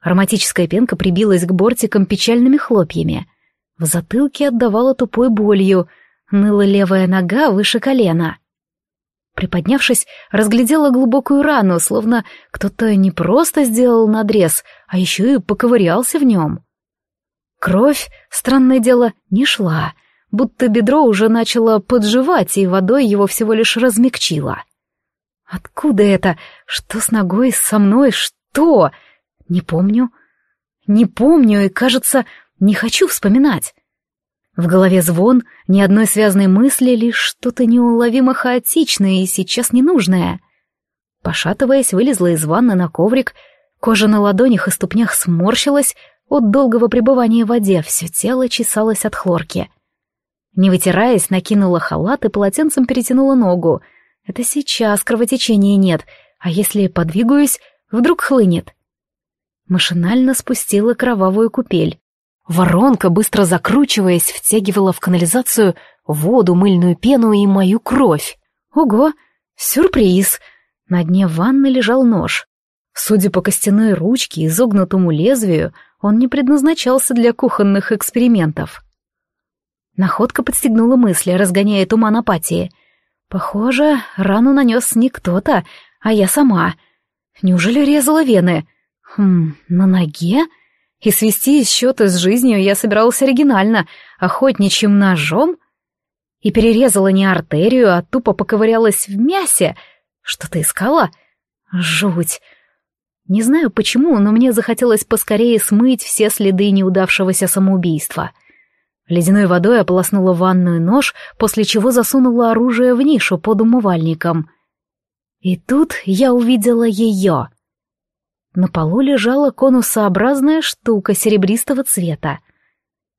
Ароматическая пенка прибилась к бортикам печальными хлопьями. В затылке отдавала тупой болью, ныла левая нога выше колена. Приподнявшись, разглядела глубокую рану, словно кто-то не просто сделал надрез, а еще и поковырялся в нем. Кровь, странное дело, не шла, будто бедро уже начало подживать, и водой его всего лишь размягчило. «Откуда это? Что с ногой, со мной, что?» Не помню. Не помню и, кажется, не хочу вспоминать. В голове звон, ни одной связной мысли, лишь что-то неуловимо хаотичное и сейчас ненужное. Пошатываясь, вылезла из ванны на коврик, кожа на ладонях и ступнях сморщилась от долгого пребывания в воде, все тело чесалось от хлорки. Не вытираясь, накинула халат и полотенцем перетянула ногу. Это сейчас кровотечения нет, а если подвигаюсь, вдруг хлынет. — машинально спустила кровавую купель. Воронка, быстро закручиваясь, втягивала в канализацию воду, мыльную пену и мою кровь. Ого, сюрприз! На дне ванны лежал нож. Судя по костяной ручке и изогнутому лезвию, он не предназначался для кухонных экспериментов. Находка подстегнула мысли, разгоняя туман апатии. Похоже, рану нанес не кто-то, а я сама. Неужели резала вены? — Хм, на ноге? И свести счеты с жизнью я собиралась оригинально, охотничьим ножом? И перерезала не артерию, а тупо поковырялась в мясе. Что-то искала? Жуть. Не знаю почему, но мне захотелось поскорее смыть все следы неудавшегося самоубийства. Ледяной водой ополоснула ванную нож, после чего засунула оружие в нишу под умывальником. И тут я увидела ее — на полу лежала конусообразная штука серебристого цвета.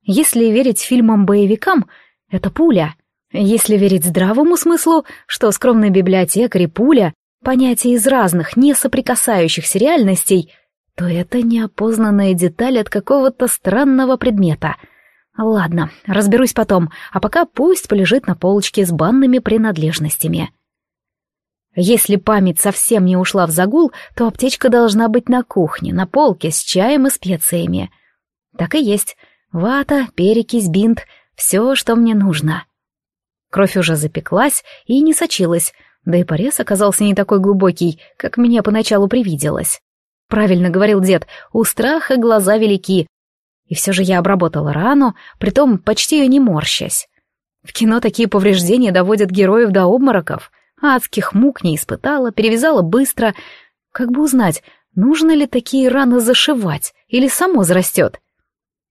Если верить фильмам-боевикам, это пуля. Если верить здравому смыслу, что скромный библиотекарь и пуля — понятия из разных, не соприкасающихся реальностей, то это неопознанная деталь от какого-то странного предмета. Ладно, разберусь потом, а пока пусть полежит на полочке с банными принадлежностями. Если память совсем не ушла в загул, то аптечка должна быть на кухне, на полке, с чаем и специями. Так и есть. Вата, перекись, бинт — все, что мне нужно. Кровь уже запеклась и не сочилась, да и порез оказался не такой глубокий, как мне поначалу привиделось. Правильно говорил дед, у страха глаза велики. И все же я обработала рану, притом почти ее не морщась. В кино такие повреждения доводят героев до обмороков — Адских мук не испытала, перевязала быстро. Как бы узнать, нужно ли такие раны зашивать или само зарастет?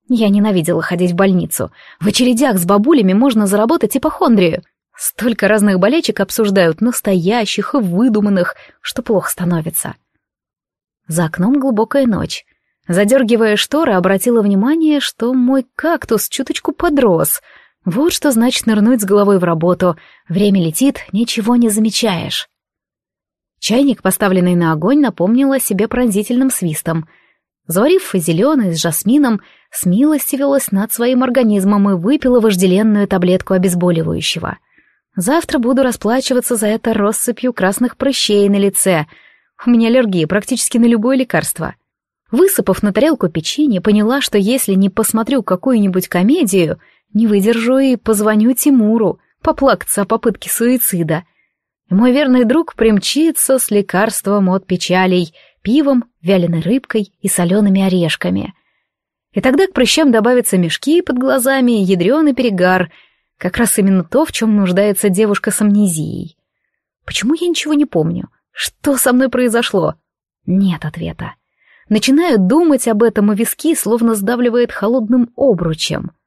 Я ненавидела ходить в больницу. В очередях с бабулями можно заработать ипохондрию. Столько разных болячек обсуждают, настоящих и выдуманных, что плохо становится. За окном глубокая ночь. Задергивая шторы, обратила внимание, что мой кактус чуточку подрос — вот что значит нырнуть с головой в работу. Время летит, ничего не замечаешь. Чайник, поставленный на огонь, напомнил о себе пронзительным свистом. Заварив зеленый с жасмином, смилостивилась над своим организмом и выпила вожделенную таблетку обезболивающего. Завтра буду расплачиваться за это россыпью красных прыщей на лице. У меня аллергия практически на любое лекарство. Высыпав на тарелку печенье, поняла, что если не посмотрю какую-нибудь комедию, не выдержу и позвоню Тимуру, поплакаться о попытке суицида. Мой верный друг примчится с лекарством от печалей, пивом, вяленой рыбкой и солеными орешками. И тогда к прыщам добавятся мешки под глазами и ядреный перегар, как раз именно то, в чем нуждается девушка с амнезией. Почему я ничего не помню? Что со мной произошло? Нет ответа. Начинаю думать об этом, и виски словно сдавливает холодным обручем —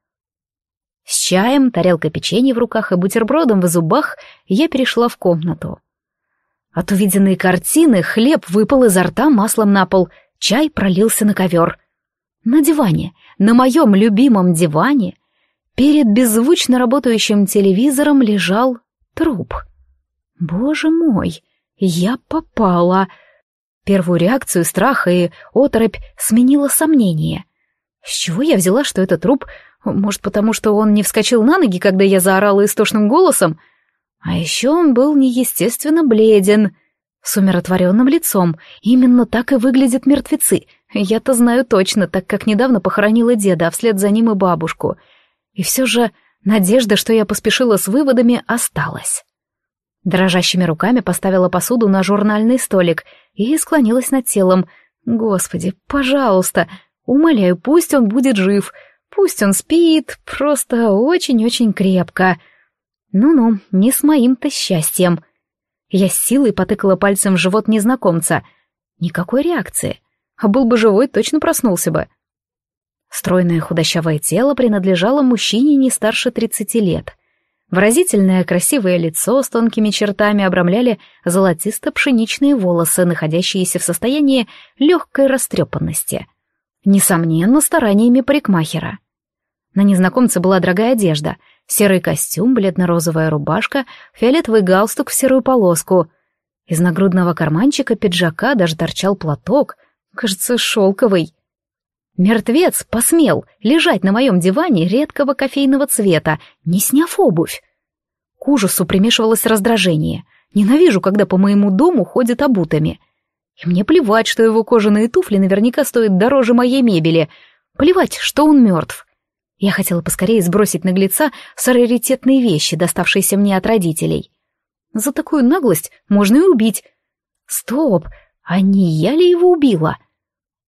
с чаем, тарелкой печенья в руках и бутербродом в зубах я перешла в комнату. От увиденной картины хлеб выпал изо рта маслом на пол, чай пролился на ковер. На диване, на моем любимом диване, перед беззвучно работающим телевизором лежал труп. Боже мой, я попала! Первую реакцию страха и оторопь сменила сомнение. С чего я взяла, что это труп может, потому что он не вскочил на ноги, когда я заорала истошным голосом? А еще он был неестественно бледен, с умиротворенным лицом. Именно так и выглядят мертвецы. Я-то знаю точно, так как недавно похоронила деда, а вслед за ним и бабушку. И все же надежда, что я поспешила с выводами, осталась. Дрожащими руками поставила посуду на журнальный столик и склонилась над телом. «Господи, пожалуйста, умоляю, пусть он будет жив!» Пусть он спит, просто очень-очень крепко. Ну-ну, не с моим-то счастьем. Я с силой потыкала пальцем в живот незнакомца. Никакой реакции. А был бы живой, точно проснулся бы. Стройное худощавое тело принадлежало мужчине не старше тридцати лет. Выразительное красивое лицо с тонкими чертами обрамляли золотисто-пшеничные волосы, находящиеся в состоянии легкой растрепанности. Несомненно, стараниями парикмахера. На незнакомце была дорогая одежда, серый костюм, бледно-розовая рубашка, фиолетовый галстук в серую полоску. Из нагрудного карманчика пиджака даже торчал платок, кажется, шелковый. Мертвец посмел лежать на моем диване редкого кофейного цвета, не сняв обувь. К ужасу примешивалось раздражение. Ненавижу, когда по моему дому ходят обутыми. И мне плевать, что его кожаные туфли наверняка стоят дороже моей мебели. Плевать, что он мертв. Я хотела поскорее сбросить наглеца с раритетной вещи, доставшиеся мне от родителей. За такую наглость можно и убить. Стоп, а не я ли его убила?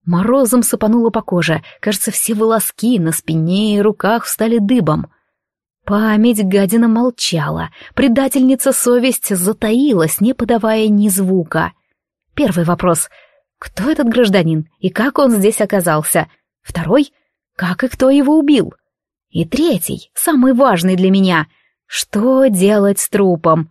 Морозом сыпануло по коже, кажется, все волоски на спине и руках встали дыбом. Память гадина молчала, предательница совесть затаилась, не подавая ни звука. Первый вопрос — кто этот гражданин и как он здесь оказался? Второй — как и кто его убил? И третий, самый важный для меня. Что делать с трупом?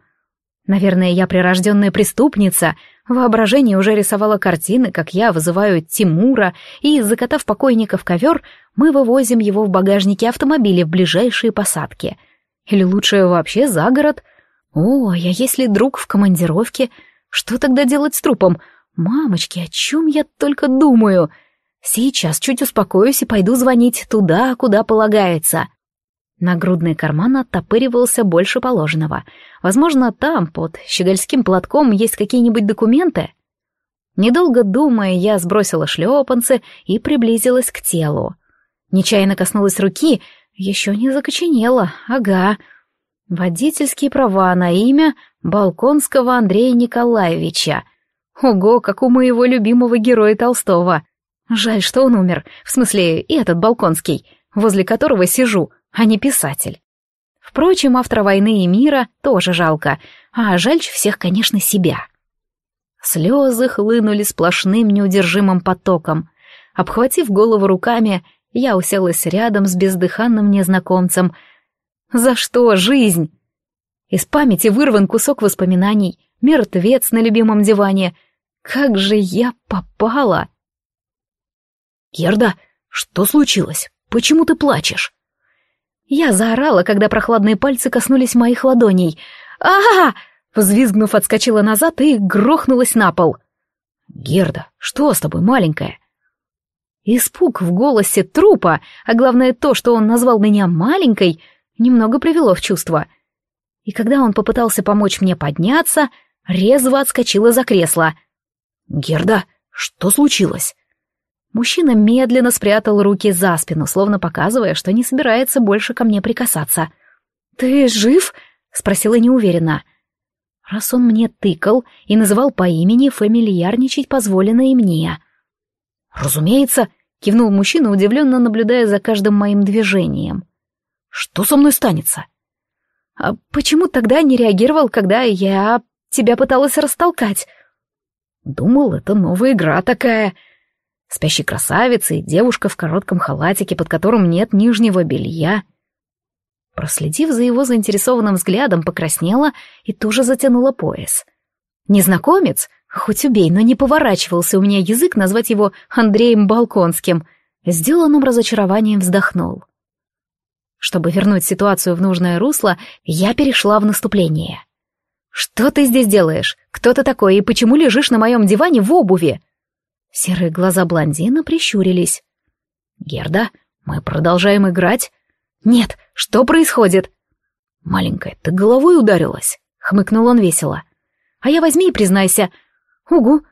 Наверное, я прирожденная преступница. Воображение уже рисовало картины, как я вызываю Тимура, и, закатав покойника в ковер, мы вывозим его в багажнике автомобиля в ближайшие посадки. Или лучше вообще за город. О, а если друг в командировке? Что тогда делать с трупом? Мамочки, о чем я только думаю!» Сейчас чуть успокоюсь и пойду звонить туда, куда полагается. Нагрудный карман оттопыривался больше положенного. Возможно, там, под щегольским платком, есть какие-нибудь документы? Недолго думая, я сбросила шлепанцы и приблизилась к телу. Нечаянно коснулась руки, еще не закоченела, ага. Водительские права на имя Балконского Андрея Николаевича. Ого, как у моего любимого героя Толстого — Жаль, что он умер, в смысле, и этот Балконский, возле которого сижу, а не писатель. Впрочем, автора «Войны и мира» тоже жалко, а жальче всех, конечно, себя. Слезы хлынули сплошным неудержимым потоком. Обхватив голову руками, я уселась рядом с бездыханным незнакомцем. «За что жизнь?» Из памяти вырван кусок воспоминаний, мертвец на любимом диване. «Как же я попала!» «Герда, что случилось? Почему ты плачешь?» Я заорала, когда прохладные пальцы коснулись моих ладоней. «А-а-а!» Взвизгнув, отскочила назад и грохнулась на пол. «Герда, что с тобой, маленькая?» Испуг в голосе трупа, а главное то, что он назвал меня маленькой, немного привело в чувство. И когда он попытался помочь мне подняться, резво отскочила за кресло. «Герда, что случилось? Мужчина медленно спрятал руки за спину, словно показывая, что не собирается больше ко мне прикасаться. «Ты жив?» — спросила неуверенно. Раз он мне тыкал и называл по имени, фамильярничать позволено и мне. «Разумеется», — кивнул мужчина, удивленно наблюдая за каждым моим движением. «Что со мной станется?» «А почему тогда не реагировал, когда я тебя пыталась растолкать?» «Думал, это новая игра такая», Спящий красавица и девушка в коротком халатике, под которым нет нижнего белья. Проследив за его заинтересованным взглядом, покраснела и тоже затянула пояс. Незнакомец, хоть убей, но не поворачивался у меня язык назвать его Андреем Балконским, сделанным разочарованием вздохнул. Чтобы вернуть ситуацию в нужное русло, я перешла в наступление. «Что ты здесь делаешь? Кто ты такой и почему лежишь на моем диване в обуви?» Серые глаза блондина прищурились. «Герда, мы продолжаем играть?» «Нет, что происходит?» «Маленькая, ты головой ударилась?» — хмыкнул он весело. «А я возьми и признайся». «Угу,